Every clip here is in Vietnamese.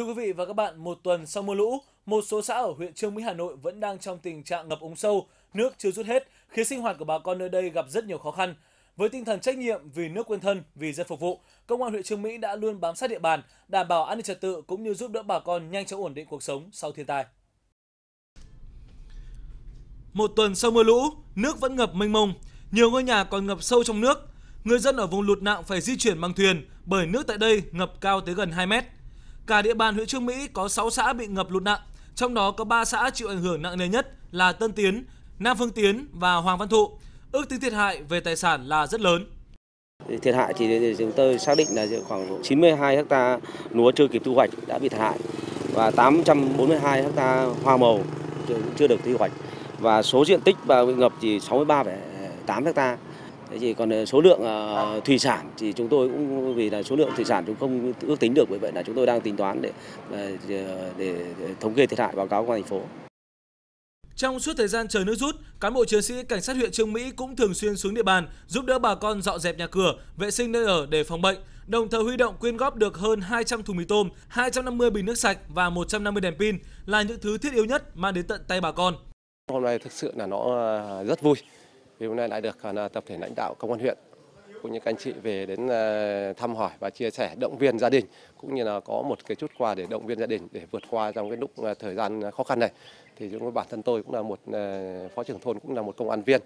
Thưa quý vị và các bạn, một tuần sau mưa lũ, một số xã ở huyện Trương Mỹ Hà Nội vẫn đang trong tình trạng ngập úng sâu, nước chưa rút hết, khiến sinh hoạt của bà con nơi đây gặp rất nhiều khó khăn. Với tinh thần trách nhiệm vì nước quên thân, vì dân phục vụ, công an huyện Trương Mỹ đã luôn bám sát địa bàn, đảm bảo an ninh trật tự cũng như giúp đỡ bà con nhanh chóng ổn định cuộc sống sau thiên tai. Một tuần sau mưa lũ, nước vẫn ngập mênh mông, nhiều ngôi nhà còn ngập sâu trong nước. Người dân ở vùng lụt nặng phải di chuyển bằng thuyền bởi nước tại đây ngập cao tới gần 2 mét. Cả địa bàn huyện Trương Mỹ có 6 xã bị ngập lụt nặng, trong đó có 3 xã chịu ảnh hưởng nặng nề nhất là Tân Tiến, Nam Phương Tiến và Hoàng Văn Thụ. Ước tính thiệt hại về tài sản là rất lớn. Thiệt hại thì chúng tôi xác định là khoảng 92 ha lúa chưa kịp thu hoạch đã bị thiệt hại và 842 ha hoa màu chưa được thu hoạch và số diện tích bị ngập chỉ 63,8 hectare thế thì còn ờ, số lượng ờ, thủy sản thì chúng tôi cũng vì là số lượng thủy sản chúng không ước tính được bởi vậy là chúng tôi đang tính toán ờ, để để thống kê thiệt hại báo cáo công an thành phố trong suốt thời gian chờ nước rút, cán bộ chiến sĩ cảnh sát huyện Trương Mỹ cũng thường xuyên xuống địa bàn giúp đỡ bà con dọn dẹp nhà cửa, vệ sinh nơi ở để phòng bệnh, đồng thời huy động quyên góp được hơn 200 thùng mì tôm, 250 bình nước sạch và 150 đèn pin là những thứ thiết yếu nhất mang đến tận tay bà con. Hôm nay thực sự là nó rất vui vì hôm nay lại được à, tập thể lãnh đạo công an huyện cũng như các anh chị về đến à, thăm hỏi và chia sẻ động viên gia đình cũng như là có một cái chút quà để động viên gia đình để vượt qua trong cái lúc à, thời gian khó khăn này thì chúng bản thân tôi cũng là một phó trưởng thôn cũng là một công an viên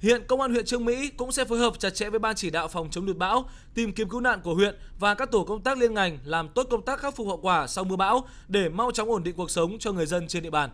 Hiện công an huyện Trương Mỹ cũng sẽ phối hợp chặt chẽ với ban chỉ đạo phòng chống lụt bão, tìm kiếm cứu nạn của huyện và các tổ công tác liên ngành làm tốt công tác khắc phục hậu quả sau mưa bão để mau chóng ổn định cuộc sống cho người dân trên địa bàn.